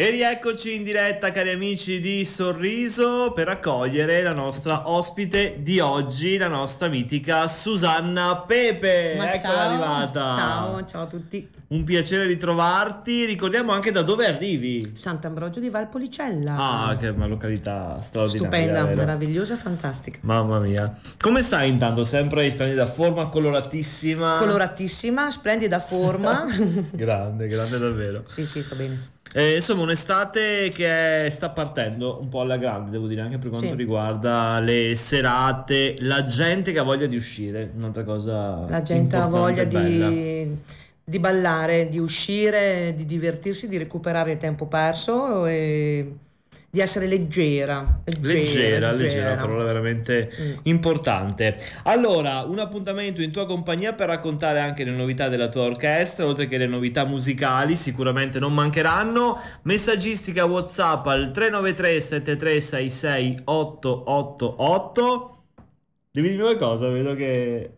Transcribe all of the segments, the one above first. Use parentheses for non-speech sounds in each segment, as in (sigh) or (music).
E rieccoci in diretta, cari amici di Sorriso, per accogliere la nostra ospite di oggi, la nostra mitica Susanna Pepe. Ma Eccola ciao, arrivata. Ciao, ciao a tutti. Un piacere ritrovarti. Ricordiamo anche da dove arrivi. Sant'Ambrogio di Valpolicella. Ah, che è una località straordinaria. Stupenda, vero? meravigliosa, fantastica. Mamma mia. Come stai intanto? Sempre in splendida forma, coloratissima. Coloratissima, splendida forma. (laughs) grande, grande davvero. Sì, sì, sto bene. Eh, insomma, un'estate che è, sta partendo un po' alla grande, devo dire, anche per quanto sì. riguarda le serate, la gente che ha voglia di uscire, un'altra cosa. La gente ha voglia di, di, ballare, di uscire, di divertirsi, di recuperare il tempo perso e di essere leggera. Leggera, leggera, leggera, una parola veramente mm. importante. Allora, un appuntamento in tua compagnia per raccontare anche le novità della tua orchestra, oltre che le novità musicali, sicuramente non mancheranno. Messaggistica WhatsApp al 393 7366 888. Dimmi una cosa, vedo che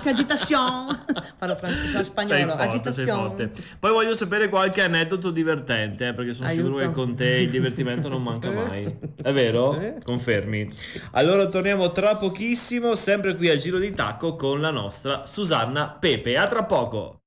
che agitation. Parlo francese, spagnolo, agitazione. Poi voglio sapere qualche aneddoto divertente, eh, perché sono Aiuto. sicuro che con te il divertimento non manca eh? mai. È vero? Eh? Confermi. Allora torniamo tra pochissimo, sempre qui al Giro di Tacco con la nostra Susanna Pepe. A tra poco.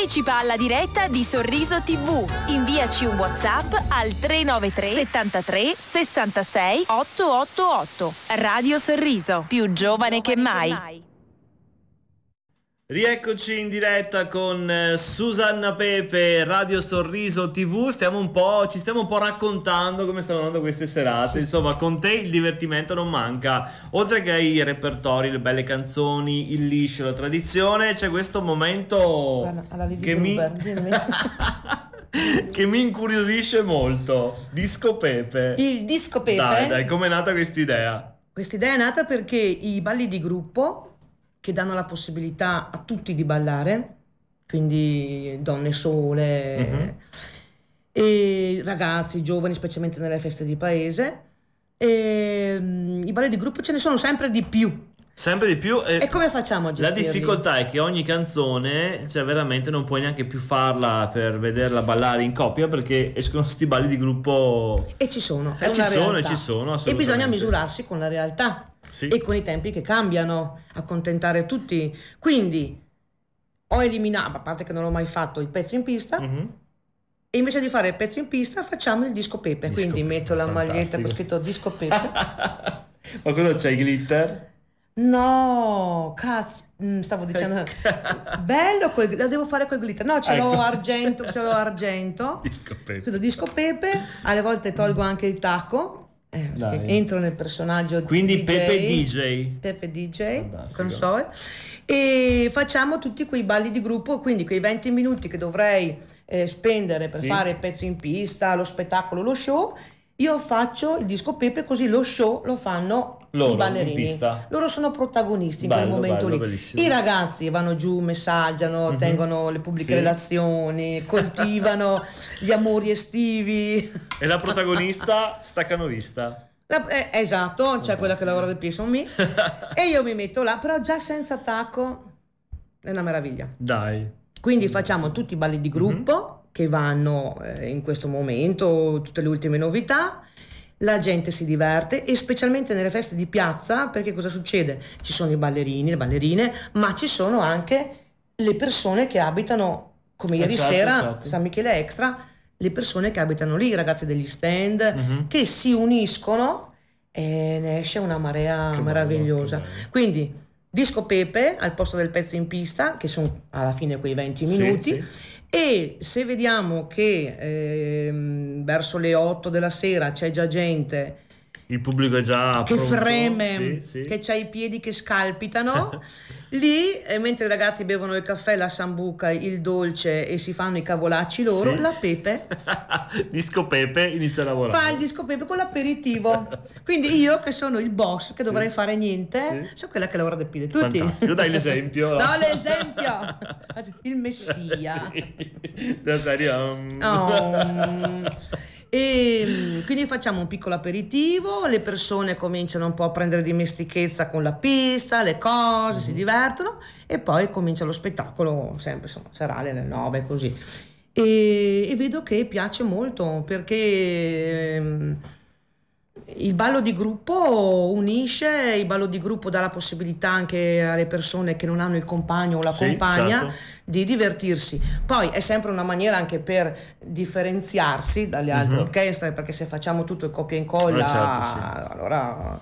Partecipa alla diretta di Sorriso TV. Inviaci un WhatsApp al 393 73 66 888. Radio Sorriso, più giovane, giovane che mai. Che mai. Rieccoci in diretta con eh, Susanna Pepe, Radio Sorriso TV. Stiamo un po', ci stiamo un po' raccontando come stanno andando queste serate. Sì. Insomma, con te il divertimento non manca. Oltre che ai repertori, le belle canzoni, il liscio, la tradizione, c'è questo momento Alla, che mi... (laughs) che mi incuriosisce molto. Disco Pepe. Il disco Pepe? Dai, dai, com'è nata questa idea? Questa idea è nata perché i balli di gruppo che danno la possibilità a tutti di ballare, quindi donne sole, mm-hmm. e ragazzi, giovani, specialmente nelle feste di paese. E, um, I balli di gruppo ce ne sono sempre di più. Sempre di più. E, e come facciamo a gestirli? La difficoltà è che ogni canzone, cioè veramente non puoi neanche più farla per vederla ballare in coppia perché escono questi balli di gruppo. E ci sono. E eh, ci realtà. sono, e ci sono. E bisogna misurarsi con la realtà sì. e con i tempi che cambiano, accontentare tutti. Quindi ho eliminato, a parte che non l'ho mai fatto, il pezzo in pista. Mm-hmm. E invece di fare il pezzo in pista facciamo il disco pepe. Disco Quindi pepe, metto la fantastico. maglietta con scritto disco pepe. (laughs) Ma cosa c'è, glitter? No, cazzo, mm, stavo dicendo (laughs) bello, quel, la devo fare col glitter. No, ce l'ho ecco. argento, ce l'ho (laughs) argento. Disco pepe. Tutto disco pepe, alle volte tolgo anche il tacco eh, entro nel personaggio quindi di DJ, Pepe DJ Pepe DJ console e facciamo tutti quei balli di gruppo quindi quei 20 minuti che dovrei eh, spendere per sì. fare il pezzo in pista lo spettacolo lo show io faccio il disco Pepe così lo show lo fanno loro, i ballerini. Loro sono protagonisti bello, in quel momento bello, lì. Bellissimo. I ragazzi vanno giù, messaggiano, mm-hmm. tengono le pubbliche sì. relazioni, coltivano (laughs) gli amori estivi. E la protagonista staccano vista. La, eh, esatto, c'è cioè quella che lavora del PSOMI e io mi metto là, però già senza attacco è una meraviglia. Dai. Quindi facciamo tutti i balli di mhm. gruppo mm-hmm. che vanno eh, in questo momento, tutte le ultime novità la gente si diverte e specialmente nelle feste di piazza perché cosa succede? Ci sono i ballerini, le ballerine, ma ci sono anche le persone che abitano, come ieri esatto, sera, esatto. San Michele Extra, le persone che abitano lì, i ragazzi degli stand, uh-huh. che si uniscono e ne esce una marea che meravigliosa. Bello, bello. Quindi disco Pepe al posto del pezzo in pista, che sono alla fine quei 20 minuti. Sì, sì e se vediamo che ehm, verso le 8 della sera c'è già gente il pubblico è già che pronto. freme, sì, sì. che c'ha i piedi che scalpitano. (laughs) Lì, eh, mentre i ragazzi bevono il caffè, la sambuca, il dolce e si fanno i cavolacci loro, sì. la Pepe. (laughs) disco Pepe inizia a lavorare. Fa il disco Pepe con l'aperitivo. Quindi io che sono il boss, che dovrei fare niente, sono quella che lavora da pide tutti. Fantastico, dai l'esempio. (laughs) no, l'esempio il messia. (laughs) da Sariam. Um. Oh. E ehm, quindi facciamo un piccolo aperitivo, le persone cominciano un po' a prendere dimestichezza con la pista, le cose, mm-hmm. si divertono e poi comincia lo spettacolo, sempre insomma, serale alle 9 così. E, e, vedo che piace molto perché ehm, il ballo di gruppo unisce, il ballo di gruppo dà la possibilità anche alle persone che non hanno il compagno o la sì, compagna certo. di divertirsi. Poi è sempre una maniera anche per differenziarsi dalle altre uh-huh. orchestre, perché se facciamo tutto il copia e incolla, eh certo, sì. allora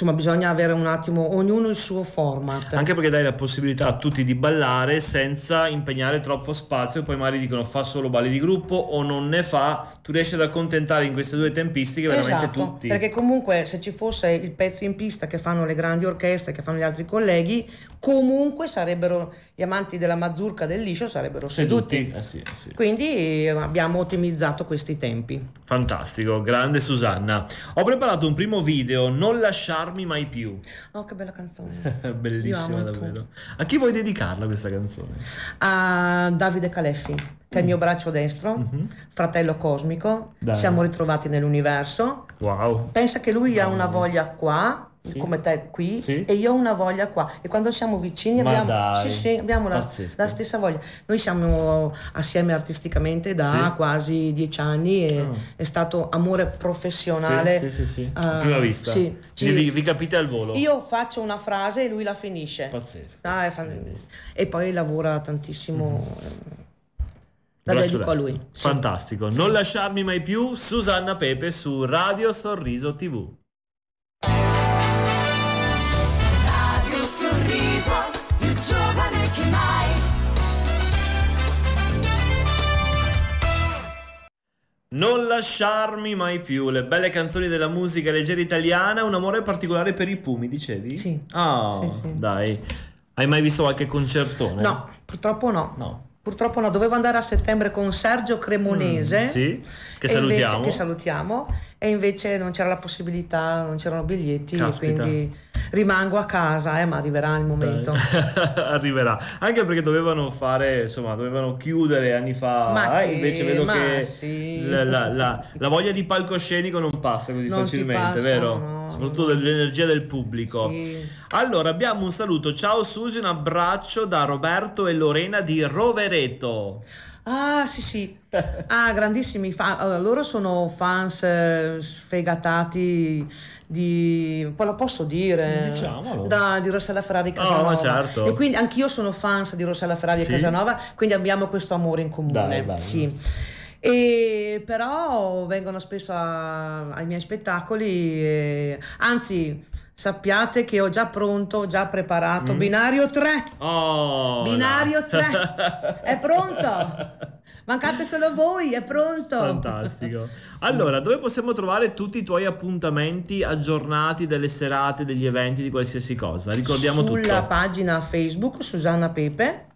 insomma bisogna avere un attimo ognuno il suo format anche perché dai la possibilità a tutti di ballare senza impegnare troppo spazio poi magari dicono fa solo balli di gruppo o non ne fa tu riesci ad accontentare in queste due tempistiche veramente esatto, tutti perché comunque se ci fosse il pezzo in pista che fanno le grandi orchestre che fanno gli altri colleghi comunque sarebbero gli amanti della mazurka del liscio sarebbero seduti, seduti. Eh sì, eh sì. quindi eh, abbiamo ottimizzato questi tempi fantastico grande Susanna ho preparato un primo video non lasciare farmi mai più. Oh, che bella canzone. (laughs) Bellissima davvero. A chi vuoi dedicarla questa canzone? A Davide Caleffi, che mm. è il mio braccio destro, mm-hmm. fratello cosmico. Dai. Siamo ritrovati nell'universo. Wow. Pensa che lui wow. ha una voglia qua sì. come te qui sì. e io ho una voglia qua e quando siamo vicini abbiamo, sì, sì, abbiamo la, la, stessa voglia. Noi siamo assieme artisticamente da quasi dieci anni e oh. è stato amore professionale. Sì, sì, sì, uh, prima vista. Sì, vi, vi, capite al volo. Io faccio una frase e lui la finisce. Pazzesco. Ah, e poi lavora tantissimo. mm La Braccio dedico a lui. Fantastico. Non lasciarmi mai più, Susanna Pepe su Radio Sorriso TV. Non lasciarmi mai più, le belle canzoni della musica leggera italiana, un amore particolare per i Pumi, dicevi? Sì. Ah, oh, sì, sì. dai. Hai mai visto qualche concertone? No, purtroppo no. No. Purtroppo no, dovevo andare a settembre con Sergio Cremonese. Mm, sì, che salutiamo. Invece, che salutiamo. E invece non c'era la possibilità, non c'erano biglietti, Caspita. quindi rimango a casa, eh, ma arriverà il momento. (laughs) arriverà, anche perché dovevano fare, insomma, dovevano chiudere anni fa, ma eh, che, invece vedo che sì. la, la, la, la, voglia di palcoscenico non passa così non facilmente, passa, vero? No soprattutto dell'energia del pubblico. Sì. Allora, abbiamo un saluto. Ciao Susi, un abbraccio da Roberto e Lorena di Rovereto. Ah, sì, sì. (laughs) Ah, grandissimi fan. Allora, loro sono fans eh, sfegatati di... Poi lo posso dire? Diciamolo. Da, di Rossella Ferrari e oh, Casanova. Oh, certo. E quindi anch'io sono fans di Rossella Ferrari sì. e Casanova, quindi abbiamo questo amore in comune. Dai, sì. E però vengono spesso a, ai miei spettacoli, e, anzi sappiate che ho già pronto, ho già preparato mm. binario 3. Oh, binario no. 3. (laughs) È pronto? Mancate solo voi, è pronto. Fantastico. (laughs) Allora, dove possiamo trovare tutti i tuoi appuntamenti aggiornati delle serate, degli eventi, di qualsiasi cosa? Ricordiamo Sulla tutto. Sulla pagina Facebook Susanna Pepe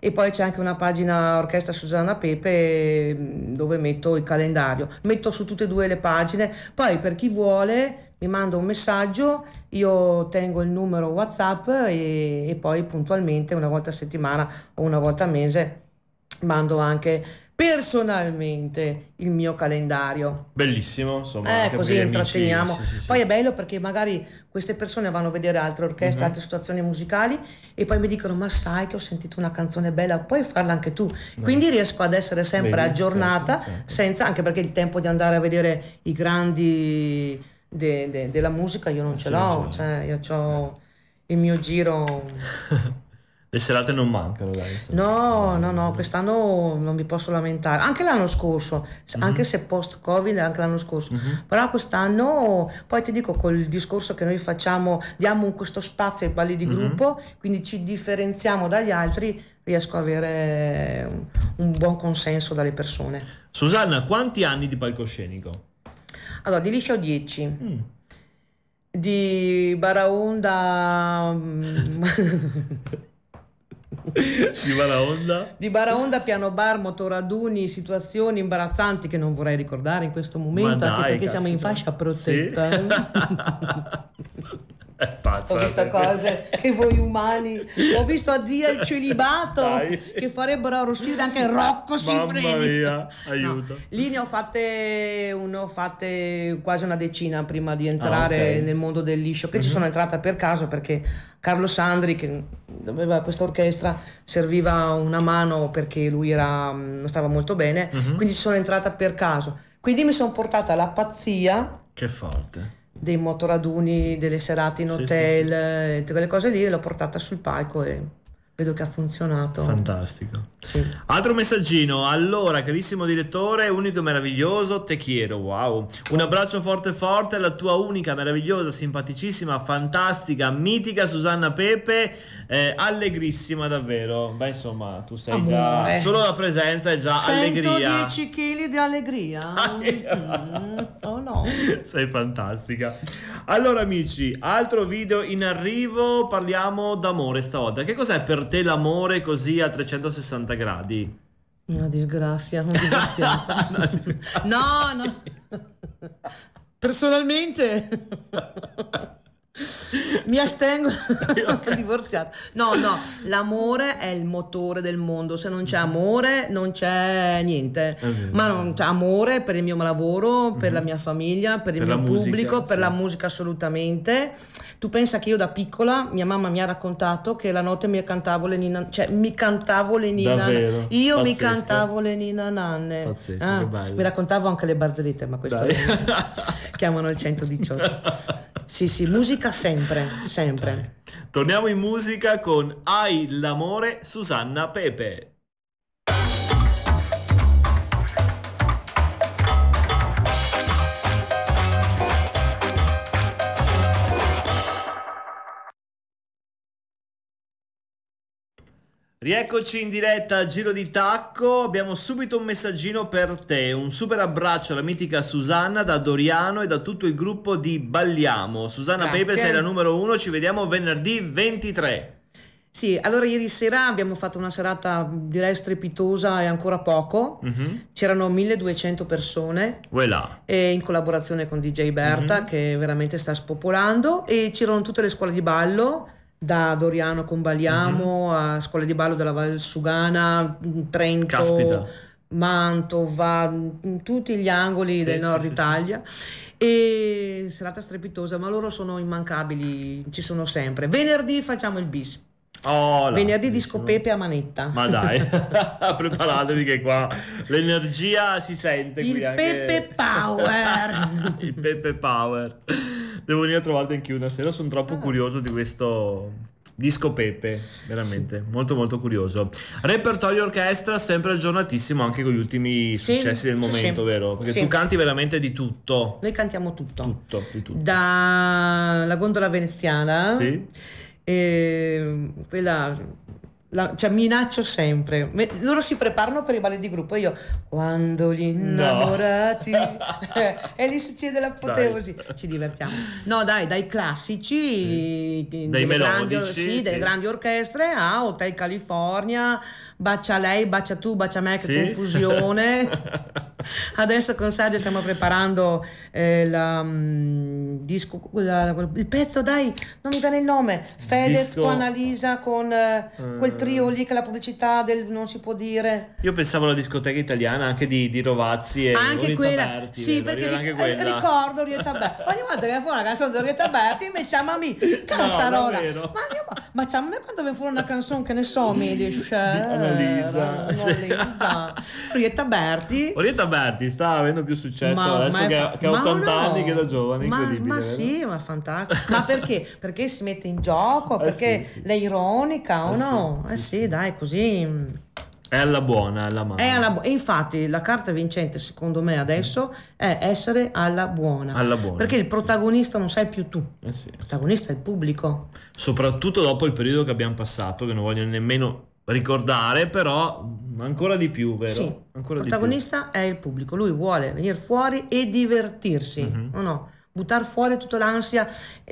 e poi c'è anche una pagina Orchestra Susanna Pepe mm, dove metto il calendario. Metto su tutte e due le pagine. Poi per chi vuole mi manda un messaggio, io tengo il numero WhatsApp e, e poi puntualmente una volta a settimana o una volta a mese mando anche personalmente il mio calendario. Bellissimo, insomma. Eh, così intratteniamo. Amici, sì, sì, Poi è bello perché magari queste persone vanno a vedere altre orchestre, uh-huh. altre situazioni musicali e poi mi dicono "Ma sai che ho sentito una canzone bella, puoi farla anche tu". No. Quindi riesco ad essere sempre Vedi, aggiornata certo, certo, certo. senza anche perché il tempo di andare a vedere i grandi de, de, della musica io non ah, sì, ce l'ho, non cioè io ho il mio giro... (laughs) Le serate non mancano, dai. No, no, no, quest'anno non mi posso lamentare. Anche l'anno scorso, mm-hmm. anche se post-Covid, anche l'anno scorso. Mm-hmm. Però quest'anno, poi ti dico, col discorso che noi facciamo, diamo questo spazio ai balli di mhm. gruppo, mm-hmm. quindi ci differenziamo dagli altri, riesco ad avere un, un buon consenso dalle persone. Susanna, quanti anni di palcoscenico? Allora, di liscio 10. Mm. Di Baraonda... Mm. di Baraonda? Di Baraonda, piano bar, motoraduni, situazioni imbarazzanti che non vorrei ricordare in questo momento, dai, anche perché siamo in fascia protetta. Eh. Sì? (laughs) È ho eh. visto cose che voi umani ho visto a Zia il celibato Dai. che farebbero arrossire anche Rocco sui Mamma mia, aiuto. No, lì ne ho fatte, ne ho fatte quasi una decina prima di entrare ah, okay. nel mondo del liscio, che uh-huh. ci mhm. sono entrata per caso perché Carlo Sandri, che aveva questa orchestra, serviva una mano perché lui era, mm, stava molto bene, uh-huh. quindi ci sono entrata per caso. Quindi mi sono portata alla pazzia. Che forte dei motoraduni, delle serate in hotel sì, sì, sì. e tutte quelle cose lì, l'ho portata sul palco e vedo che ha funzionato. Fantastico. Sì. Altro messaggino. Allora, carissimo direttore, unico e meraviglioso, te chiedo, wow. Un abbraccio forte forte alla tua unica, meravigliosa, simpaticissima, fantastica, mitica Susanna Pepe, eh, allegrissima davvero. Beh, insomma, tu sei Amore. già... Solo la presenza è già 110 allegria. 110 kg di allegria. (laughs) mm. Oh no. Sei fantastica. Allora, amici, altro video in arrivo, parliamo d'amore stavolta. Che cos'è per te l'amore così a 360 gradi? Una disgrazia, un (laughs) disgrazia. no, no. Personalmente... (laughs) mi astengo (laughs) okay. divorziato no no l'amore è il motore del mondo se non c'è amore non c'è niente mm ma non c'è amore per il mio lavoro per mm-hmm. la mhm. mia famiglia per il per mio pubblico musica, per sì. la musica assolutamente tu pensa che io da piccola mia mamma mi ha raccontato che la notte mi cantavo le nina cioè mi cantavo le nina Davvero? io Pazzesco. mi cantavo le nina nanne Pazzesco, ah, mi raccontavo anche le barzellette ma questo è, chiamano il 118 (laughs) Sì, sì, musica sempre, sempre. Torniamo in musica con Ai l'amore Susanna Pepe. Rieccoci in diretta a Giro di Tacco, abbiamo subito un messaggino per te, un super abbraccio alla mitica Susanna da Doriano e da tutto il gruppo di Balliamo. Susanna Grazie. Pepe sei la numero uno, ci vediamo venerdì 23. Sì, allora ieri sera abbiamo fatto una serata direi strepitosa e ancora poco. Mm-hmm. C'erano 1200 persone voilà. in collaborazione con DJ Berta mm-hmm. che veramente sta spopolando e c'erano tutte le scuole di ballo da Doriano Combaliamo mm-hmm. a Scuola di ballo della Valsugana, mm, Trento, Caspita. Mantova, mm, tutti gli angoli sì, del nord sì, Italia. Sì, e serata strepitosa, ma loro sono immancabili, ci sono sempre. Venerdì facciamo il bis. Oh, là, Venerdì disco Pepe a manetta. Ma dai, (laughs) (laughs) preparatevi che qua l'energia si sente. Il Pepe anche... Power. (laughs) il Pepe Power. Devo venire a trovarti anche una sera, sono troppo ah. curioso di questo disco Pepe, veramente sì. molto molto curioso. Repertorio orchestra sempre aggiornatissimo anche con gli ultimi successi sì, del momento, sì. vero? Perché tu canti veramente di tutto. Noi cantiamo tutto. Tutto, di tutto. Da la gondola veneziana. Sì. E ehm, quella la, cioè minaccio sempre Me, loro si preparano per i balli di gruppo e io quando gli innamorati no. (laughs) (laughs) e lì succede l'apoteosi dai. ci divertiamo no dai dai classici sì. dai melodici grandi, sì, sì. delle grandi orchestre a Hotel California bacia lei bacia tu bacia me che confusione (laughs) adesso con Sergio stiamo preparando eh, la, um, disco, la, il pezzo dai non mi viene il nome Fedez disco. con Analisa con eh, quel trio lì che la pubblicità del non si può dire. Io pensavo alla discoteca italiana anche di, di Rovazzi e anche Orietta quella. Berti. Sì, perché di, quella. ricordo Orietta Berti. (laughs) Ogni volta che fu una canzone di Orietta Berti mi chiama (laughs) mi Cantarola. No, ma, ma c'è a me quando fu una canzone che ne so, mi dice Annalisa. Eh, Annalisa. (laughs) Orietta Berti. Orietta Berti sta avendo più successo ma, adesso ma che, fa- che ha 80 no. anni che da giovane, incredibile. Ma, ma sì, ma fantastico. ma perché? Perché si mette in gioco? Eh perché eh sì, sì. lei è ironica o eh no? Sì eh sì, sì, dai, così... Mm. È alla buona, alla mano. È alla bu- infatti la carta vincente, secondo me, adesso mm. è essere alla buona. Alla buona. Perché il protagonista sì. non sei più tu. Eh sì, il protagonista sì. è il pubblico. Soprattutto dopo il periodo che abbiamo passato, che non voglio nemmeno ricordare, però ancora di più, vero? Sì. Ancora il protagonista è il pubblico. Lui vuole venire fuori e divertirsi. Uh-huh. No, no. Buttare fuori tutta l'ansia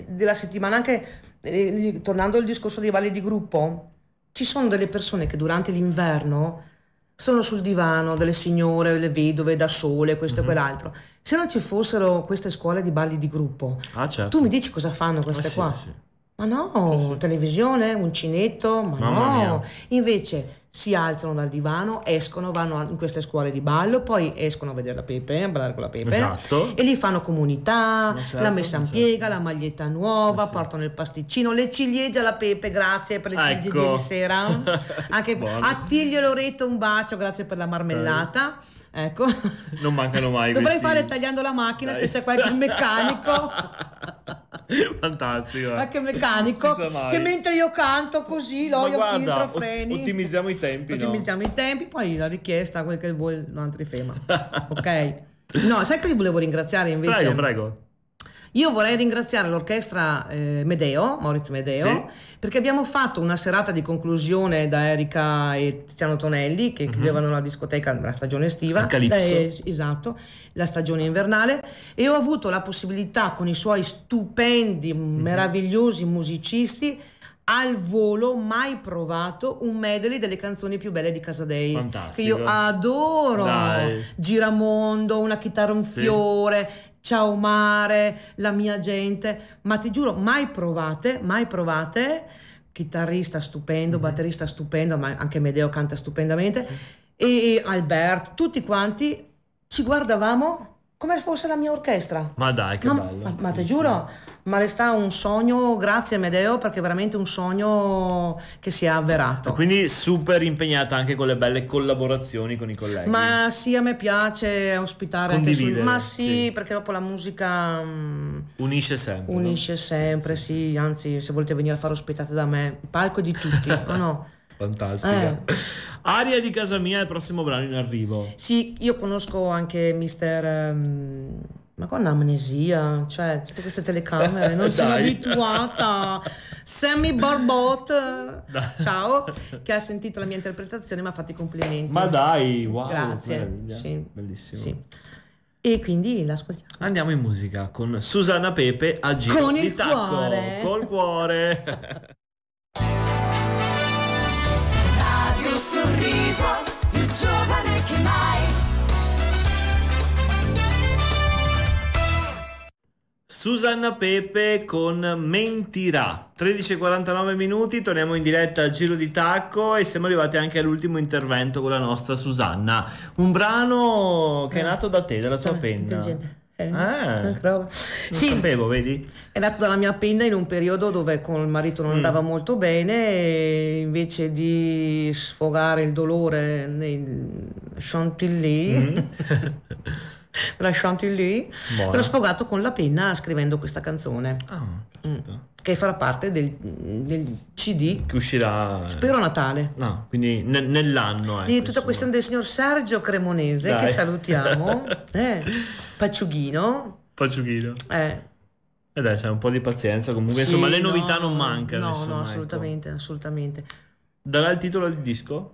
della settimana. Anche eh, tornando al discorso dei balli di gruppo ci sono delle persone che durante l'inverno sono sul divano, delle signore, le vedove da sole, questo mm-hmm. e mhm. quell'altro. Se non ci fossero queste scuole di balli di gruppo, ah, certo. tu mi dici cosa fanno queste ah, qua? sì. Ma no, sì, sì. televisione, uncinetto, ma Mamma no. Mia. Invece si alzano dal divano, escono, vanno in queste scuole di ballo, poi escono a vedere la Pepe, eh, a ballare con la Pepe. Esatto. E lì fanno comunità, certo, la messa in certo. piega, la maglietta nuova, eh sì. portano il pasticcino, le ciliegie alla Pepe, grazie per le ecco. ciliegie di ecco. ieri sera. (laughs) Anche Attilio e Loreto un bacio, grazie per la marmellata. Dai. Ecco. Non mancano mai. Dovrei vestiti. fare tagliando la macchina Dai. se c'è qualche meccanico. (laughs) (laughs) Fantastico. Ma che meccanico. Che mentre io canto così, lo io guarda, freni. Ottimizziamo i tempi. Ottimizziamo no? i tempi, poi la richiesta, quel che vuoi, non altri fema. (laughs) ok. No, sai che volevo ringraziare invece? Prego, prego io vorrei ringraziare l'orchestra eh, Medeo, Maurizio Medeo, sì. perché abbiamo fatto una serata di conclusione da Erika e Tiziano Tonelli che chiudevano mhm. uh-huh. la discoteca la stagione estiva. Eh, esatto, la stagione invernale e ho avuto la possibilità con i suoi stupendi, uh-huh. meravigliosi musicisti al volo mai provato un medley delle canzoni più belle di Casadei Fantastico. che io adoro Dai. Giramondo, Una chitarra un sì. fiore Ciao mare, la mia gente, ma ti giuro, mai provate, mai provate, chitarrista stupendo, mm-hmm. batterista stupendo, ma anche Medeo canta stupendamente, sì. e Alberto, tutti quanti ci guardavamo come se fosse la mia orchestra. Ma dai, che ma, bello. Ma, ma ti giuro, ma resta un sogno, grazie Medeo, perché è veramente un sogno che si è avverato. E quindi super impegnata anche con le belle collaborazioni con i colleghi. Ma sì, a me piace ospitare Condividere, anche su... Ma sì, sì, perché dopo la musica... Mm, unisce sempre. Unisce no? sempre, sì, sì. sì, Anzi, se volete venire a fare ospitate da me, palco di tutti, (laughs) no? no. Fantastica. Eh. Aria di casa mia il prossimo brano in arrivo. Sì, io conosco anche Mister... Um, ma con amnesia, cioè tutte queste telecamere, non sono (laughs) abituata. Sammy Barbot, ciao, che ha sentito la mia interpretazione mi ha fatto i complimenti. Ma dai, wow. Grazie. Sì. Bellissimo. Sì. E quindi l'ascoltiamo. Andiamo in musica con Susanna Pepe a giro con di il tacco. Cuore. Col cuore. (laughs) Susanna Pepe con Mentirà. 13.49 minuti, torniamo in diretta al giro di tacco e siamo arrivati anche all'ultimo intervento con la nostra Susanna. Un brano che è eh. nato da te, dalla tua eh, penna. Eh, ah, eh, non sì, sapevo, vedi? È nato dalla mia penna in un periodo dove con il marito non mm. andava molto bene e invece di sfogare il dolore nel chantilly mm. (laughs) (laughs) della Chantilly, Buona. l'ho sfogato con la penna scrivendo questa canzone. Ah, mm, che farà parte del, del, CD che uscirà. Spero Natale. No, quindi ne, nell'anno. Ecco, eh, tutta insomma. questione del signor Sergio Cremonese, Dai. che salutiamo. (laughs) eh, Paciughino. Paciughino. Eh. E eh dai, sai, un po' di pazienza. Comunque, sì, insomma, le novità no, non mancano. No, insomma, no, ecco. assolutamente, ecco. assolutamente. Darà il titolo al disco?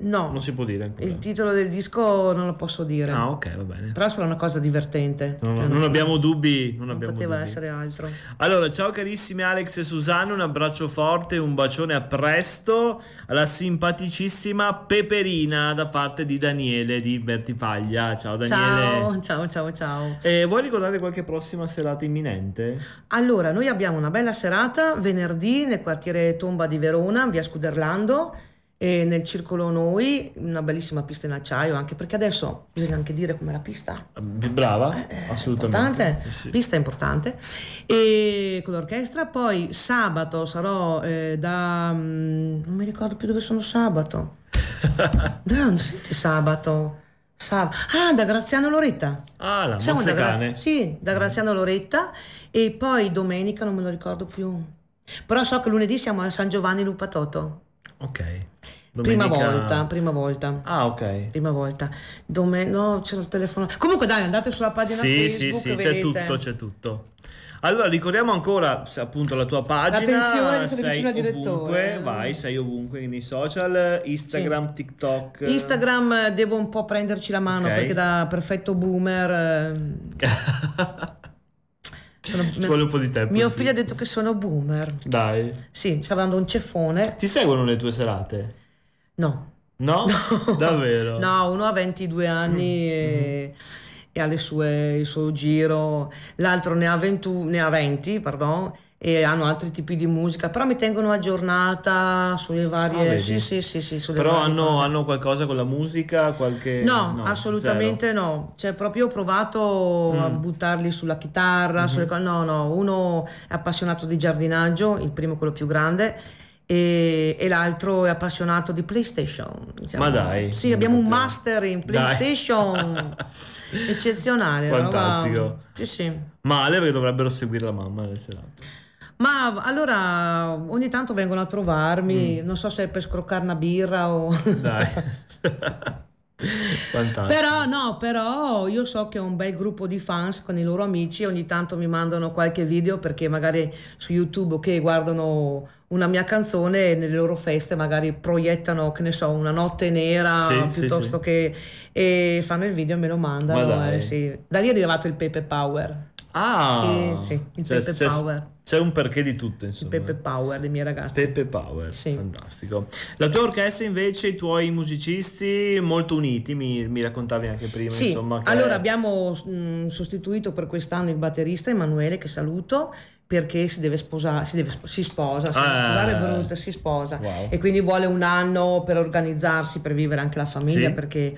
No. Non si può dire ancora. Il titolo del disco non lo posso dire. Ah, ok, va bene. Però sarà una cosa divertente. No, cioè, non, non, abbiamo non, dubbi. Non, non abbiamo poteva dubbi. essere altro. Allora, ciao carissime Alex e Susanna, un abbraccio forte, un bacione a presto alla simpaticissima Peperina da parte di Daniele di Bertipaglia. Ciao Daniele. Ciao, ciao, ciao, ciao. E vuoi ricordare qualche prossima serata imminente? Allora, noi abbiamo una bella serata venerdì nel quartiere Tomba di Verona, via Scuderlando e nel circolo noi una bellissima pista in acciaio anche perché adesso bisogna anche dire come la pista brava eh, eh, assolutamente importante, eh, sì. pista importante e con l'orchestra poi sabato sarò eh, da mm, non mi ricordo più dove sono sabato (laughs) da non senti sabato Sab- ah, da Graziano Loretta. Ah, la Siamo da Gra- Sì, da mm. Graziano Loretta e poi domenica non me lo ricordo più. Però so che lunedì siamo a San Giovanni Lupatoto. Ok. Domenica... Prima volta, prima volta. Ah, ok. Prima volta. Dome... No, c'era il telefono. Comunque dai, andate sulla pagina sì, Facebook. Sì, sì, c'è tutto, c'è tutto. Allora, ricordiamo ancora appunto la tua pagina. Attenzione, sei ovunque, direttore. vai, sei ovunque nei social, Instagram, sì. TikTok. Instagram devo un po' prenderci la mano okay. perché da perfetto boomer... (laughs) sono, Ci vuole un po' di tempo. Mio figlio ha detto che sono boomer. Dai. Sì, sta dando un ceffone. Ti seguono le tue serate? No. No? (laughs) no. Davvero? No, uno ha 22 anni mm. e, mm-hmm. e, ha le sue, il suo giro, l'altro ne ha, 21, ne ha 20, pardon, e hanno altri tipi di musica, però mi tengono aggiornata sulle varie... Ah, sì, sì, sì, sì, sulle però hanno, hanno, qualcosa con la musica? Qualche... No, no assolutamente zero. no. Cioè, proprio ho provato mm. a buttarli sulla chitarra, mm-hmm. sulle cose... No, no, uno è appassionato di giardinaggio, il primo quello più grande e, e l'altro è appassionato di PlayStation. Diciamo. Ma dai. Sì, abbiamo un master in PlayStation. (laughs) Eccezionale. Fantastico. Roba... Sì, sì. Male perché dovrebbero seguire la mamma alle serate. Ma allora ogni tanto vengono a trovarmi, mm. non so se è per scroccare una birra o... Dai. (laughs) (laughs) Fantastico. Però no, però io so che ho un bel gruppo di fans con i loro amici, ogni tanto mi mandano qualche video perché magari su YouTube che okay, guardano una mia canzone e nelle loro feste magari proiettano, che ne so, una notte nera sì, piuttosto sì, che... e fanno il video e me lo mandano. Ma eh, sì. Da lì è arrivato il Pepe Power. Ah, sì, sì, il cioè, Pepe c'è, Power. C'è un perché di tutto, insomma. Il Pepe Power dei miei ragazzi. Pepe Power, sì. fantastico. La tua orchestra invece, i tuoi musicisti molto uniti, mi, mi raccontavi anche prima. Sì, insomma, che... allora abbiamo mm, sostituito per quest'anno il batterista Emanuele, che saluto, perché si deve sposare, si, deve, si sposa, si ah, deve sposare è venuta, si sposa. Wow. E quindi vuole un anno per organizzarsi, per vivere anche la famiglia, sì. perché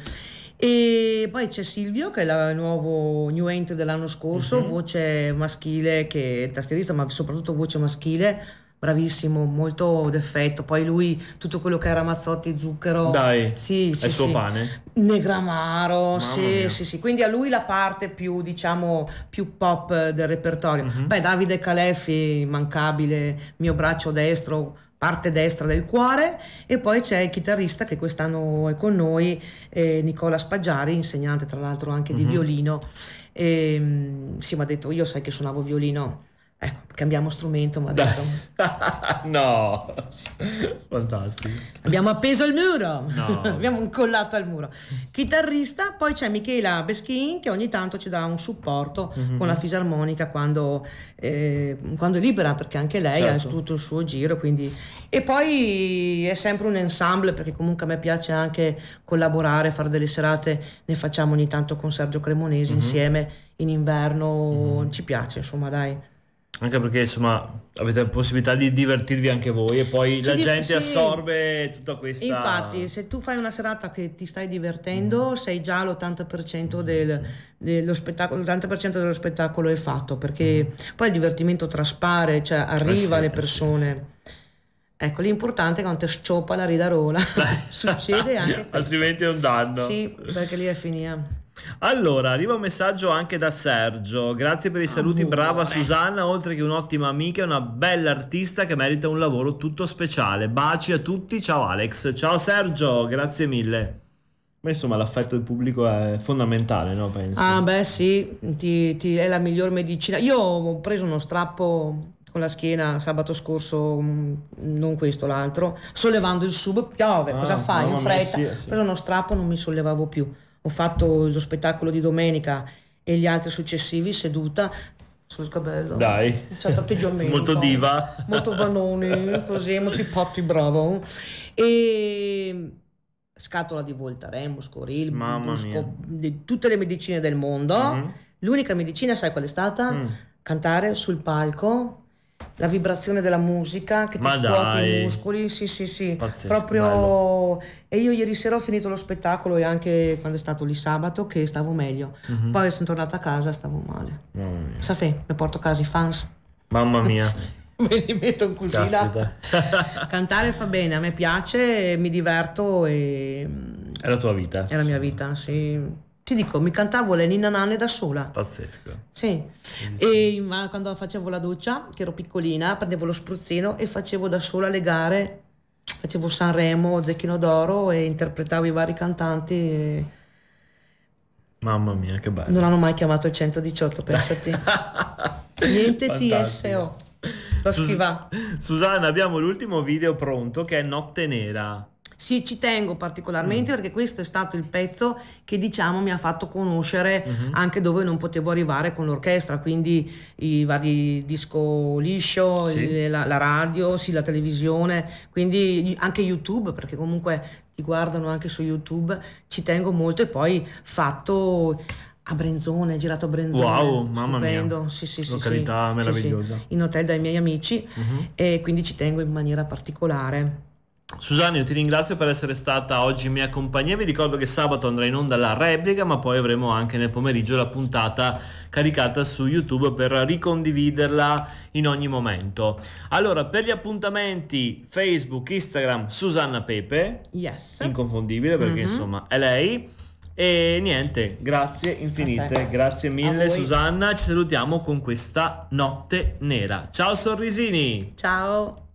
e poi c'è Silvio che è il nuovo new entry dell'anno scorso, uh-huh. voce maschile, che è tastierista, ma soprattutto voce maschile bravissimo, molto d'effetto. Poi lui, tutto quello che era Mazzotti, Zucchero, Dai, sì, sì, è il suo sì. pane. Negramaro, Mamma sì, mia. sì, sì. Quindi a lui la parte più, diciamo, più pop del repertorio. Uh-huh. Beh, Davide Caleffi, immancabile, mio braccio destro parte destra del cuore e poi c'è il chitarrista che quest'anno è con noi, eh, Nicola Spaggiari, insegnante tra l'altro anche di mm-hmm. violino. E, ehm, sì, mi ha detto io sai che suonavo violino Ecco, cambiamo strumento, ma detto. (laughs) no, fantastico. Abbiamo appeso il muro, no. (laughs) abbiamo incollato al muro. Chitarrista, poi c'è Michela Beschin che ogni tanto ci dà un supporto mm-hmm. con la fisarmonica quando, eh, quando, è libera, perché anche lei certo. ha tutto il suo giro. Quindi... E poi è sempre un ensemble, perché comunque a me piace anche collaborare, fare delle serate, ne facciamo ogni tanto con Sergio Cremonesi mm-hmm. insieme in inverno, mm-hmm. ci piace, insomma, dai anche perché insomma avete la possibilità di divertirvi anche voi e poi Ci la gente sì. assorbe tutta questa infatti se tu fai una serata che ti stai divertendo mm. sei già all'80% del, dello spettacolo l'80% dello spettacolo è fatto perché mm. poi il divertimento traspare cioè arriva eh sì, alle eh persone eh sì, ecco l'importante è quando ti scioppa la ridarola (laughs) succede anche altrimenti è un danno sì perché lì è finita allora, arriva un messaggio anche da Sergio. Grazie per i saluti, Amore. brava Susanna, oltre che un'ottima amica, è una bella artista che merita un lavoro tutto speciale. Baci a tutti, ciao Alex. Ciao Sergio, grazie mille. Ma insomma l'affetto del pubblico è fondamentale, no? Penso. Ah beh sì, ti, ti, è la miglior medicina. Io ho preso uno strappo con la schiena sabato scorso, mm, non questo, l'altro, sollevando il sub, piove, ah, cosa fai in fretta? Sì, sì. Ho preso uno strappo, non mi sollevavo più ho fatto lo spettacolo di domenica e gli altri successivi seduta sullo scabello. Dai. C'è atteggiamento. (laughs) molto diva. Molto vanoni, (laughs) così, molti potti, bravo. E scatola di Voltaren, Scoril, Busco, di tutte le medicine del mondo. Mm-hmm. L'unica medicina, sai qual è stata? Mm. Cantare sul palco la vibrazione della musica che ti Ma scuote dai. i muscoli, sì sì sì, Pazzesco, proprio bello. e io ieri sera ho finito lo spettacolo e anche quando è stato lì sabato che stavo meglio, mm-hmm. poi sono tornata a casa stavo male, Safè, mi porto a casa i fans, mamma mia, (laughs) me li metto in cucina, (laughs) cantare fa bene, a me piace, mi diverto e... È la tua vita? È la mia vita, sì ti dico, mi cantavo le ninna Nane da sola. Pazzesco. Sì. E quando facevo la doccia, che ero piccolina, prendevo lo spruzzino e facevo da sola le gare. Facevo Sanremo, Zecchino d'Oro e interpretavo i vari cantanti. E... Mamma mia, che bello. Non hanno mai chiamato il 118, pensati. (laughs) Niente TSO. Lo Sus- schiva. Susanna, abbiamo l'ultimo video pronto che è Notte Nera. Sì, ci tengo particolarmente mm. perché questo è stato il pezzo che diciamo mi ha fatto conoscere mm-hmm. anche dove non potevo arrivare con l'orchestra, quindi i vari disco liscio, sì. il, la, la, radio, sì, la televisione, quindi anche YouTube perché comunque ti guardano anche su YouTube, ci tengo molto e poi fatto a Brenzone, girato a Brenzone. Wow, mamma stupendo. Sì, sì, sì, Località sì, meravigliosa. Sì, in hotel dai miei amici uh-huh. e quindi ci tengo in maniera particolare. Susanna, io ti ringrazio per essere stata oggi in mia compagnia. Vi ricordo che sabato andrà in onda la replica, ma poi avremo anche nel pomeriggio la puntata caricata su YouTube per ricondividerla in ogni momento. Allora, per gli appuntamenti Facebook, Instagram, Susanna Pepe. Yes. Inconfondibile perché mm-hmm. insomma è lei. E niente, grazie infinite, grazie mille Susanna. Ci salutiamo con questa notte nera. Ciao sorrisini. Ciao.